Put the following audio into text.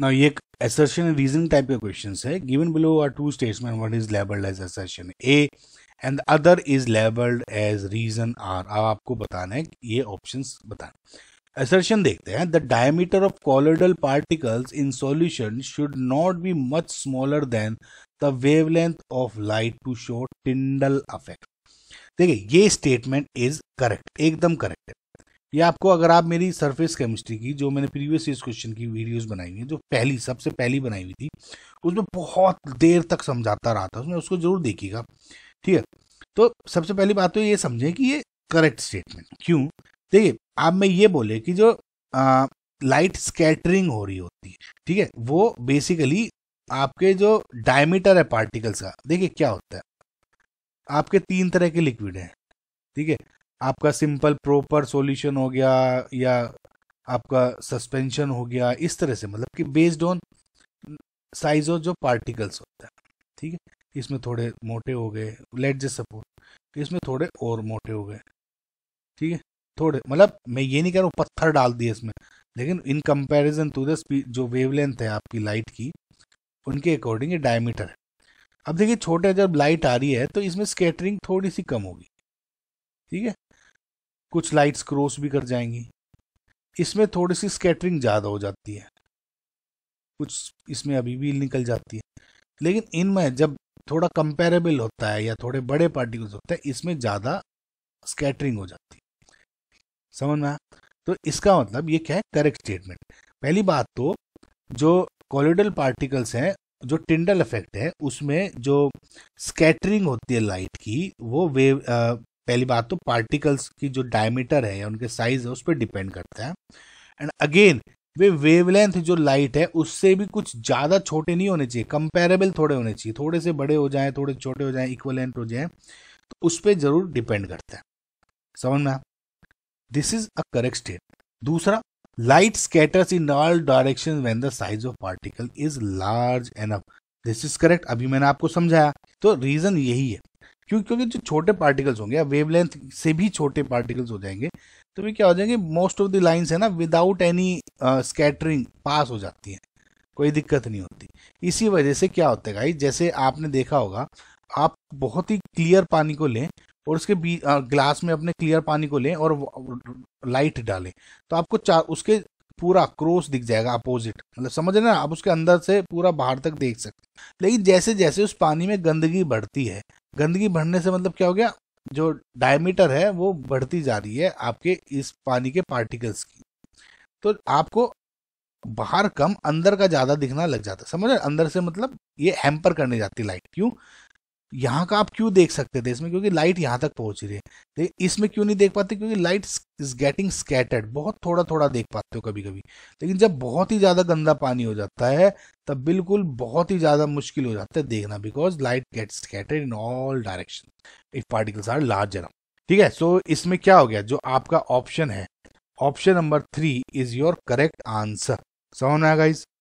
Now ये assertion and reasoning type के questions है. Given below are two statements. One is labeled as assertion A and the other is labeled as reason R. अब आपको बताना है ये options बताना. Assertion देखते हैं. The diameter of colloidal particles in solution should not be much smaller than the wavelength of light to show Tyndall effect. देखिए ये statement is correct. एकदम correct है. ये आपको अगर आप मेरी सरफेस केमिस्ट्री की जो मैंने प्रीवियस ईयर क्वेश्चन की वीडियोस बनाई हुई जो पहली सबसे पहली बनाई हुई थी उसमें बहुत देर तक समझाता रहा था उसमें उसको जरूर देखिएगा ठीक है तो सबसे पहली बात तो ये समझें कि ये करेक्ट स्टेटमेंट क्यों देखिए आप में ये बोले कि जो आ, लाइट स्कैटरिंग हो रही होती है ठीक है वो बेसिकली आपके जो डायमीटर है पार्टिकल्स का देखिए क्या होता है आपके तीन तरह के लिक्विड हैं ठीक है आपका सिंपल प्रॉपर सॉल्यूशन हो गया या आपका सस्पेंशन हो गया इस तरह से मतलब कि बेस्ड ऑन साइज ऑफ जो पार्टिकल्स होता है ठीक है इसमें थोड़े मोटे हो गए लेट जस्ट सपोर्ट इसमें थोड़े और मोटे हो गए ठीक है थोड़े मतलब मैं ये नहीं कह रहा हूँ पत्थर डाल दिए इसमें लेकिन in comparison to the speed जो वेवलेंथ है आपकी लाइट की उनके अकॉर्डिंग ये डायमीटर है अब देखिए छोटे जब लाइट आ रही है तो इसमें स्केटरिंग थोड़ी सी कम होगी ठीक है कुछ लाइट्स क्रॉस भी कर जाएंगी इसमें थोड़ी सी स्केटरिंग ज़्यादा हो जाती है कुछ इसमें अभी भी निकल जाती है लेकिन इनमें जब थोड़ा कंपेरेबल होता है या थोड़े बड़े पार्टिकल्स होते हैं इसमें ज़्यादा स्कैटरिंग हो जाती है समझ में तो इसका मतलब ये क्या है करेक्ट स्टेटमेंट पहली बात तो जो कॉलिडल पार्टिकल्स हैं जो टिंडल इफेक्ट है उसमें जो स्कैटरिंग होती है लाइट की वो वेव पहली बात तो पार्टिकल्स की जो डायमीटर है या उनके साइज है उस पर डिपेंड करता है एंड अगेन वे वेवलेंथ जो लाइट है उससे भी कुछ ज़्यादा छोटे नहीं होने चाहिए कंपेरेबल थोड़े होने चाहिए थोड़े से बड़े हो जाएं थोड़े छोटे हो जाएं इक्वलेंट हो जाएं तो उस पर ज़रूर डिपेंड करता है समझ में this is a correct state दूसरा light scatters in all direction when the size of particle is large enough this is correct अभी मैंने आपको समझाया तो रीजन यही है क्यों क्योंकि जो छोटे पार्टिकल्स होंगे वेवलेंथ से भी छोटे पार्टिकल्स हो जाएंगे तो भी क्या हो जाएंगे मोस्ट ऑफ द लाइन्स है ना विदाउट एनी स्कैटरिंग पास हो जाती है कोई दिक्कत नहीं होती इसी वजह से क्या होता है भाई जैसे आपने देखा होगा आप बहुत ही क्लियर पानी को लें और उसके बीच ग्लास uh, में अपने क्लियर पानी को लें और लाइट डालें तो आपको चार उसके पूरा क्रोस दिख जाएगा अपोजिट मतलब समझ रहे ना आप उसके अंदर से पूरा बाहर तक देख सकते लेकिन जैसे जैसे उस पानी में गंदगी बढ़ती है गंदगी बढ़ने से मतलब क्या हो गया जो डायमीटर है वो बढ़ती जा रही है आपके इस पानी के पार्टिकल्स की तो आपको बाहर कम अंदर का ज्यादा दिखना लग जाता है समझ रहे अंदर से मतलब ये हैम्पर करने जाती लाइट क्यों यहाँ का आप क्यों देख सकते थे इसमें क्योंकि लाइट यहाँ तक पहुंच रही है तो इसमें क्यों नहीं देख पाते क्योंकि लाइट इज गेटिंग स्कैटर्ड बहुत थोड़ा थोड़ा देख पाते हो कभी कभी लेकिन जब बहुत ही ज़्यादा गंदा पानी हो जाता है तब बिल्कुल बहुत ही ज़्यादा मुश्किल हो जाता है देखना because light get scattered in all direction if particles are large enough ठीक है सो so, इसमें क्या हो गया जो आपका ऑप्शन है option number three is your correct answer समझ में आएगा इस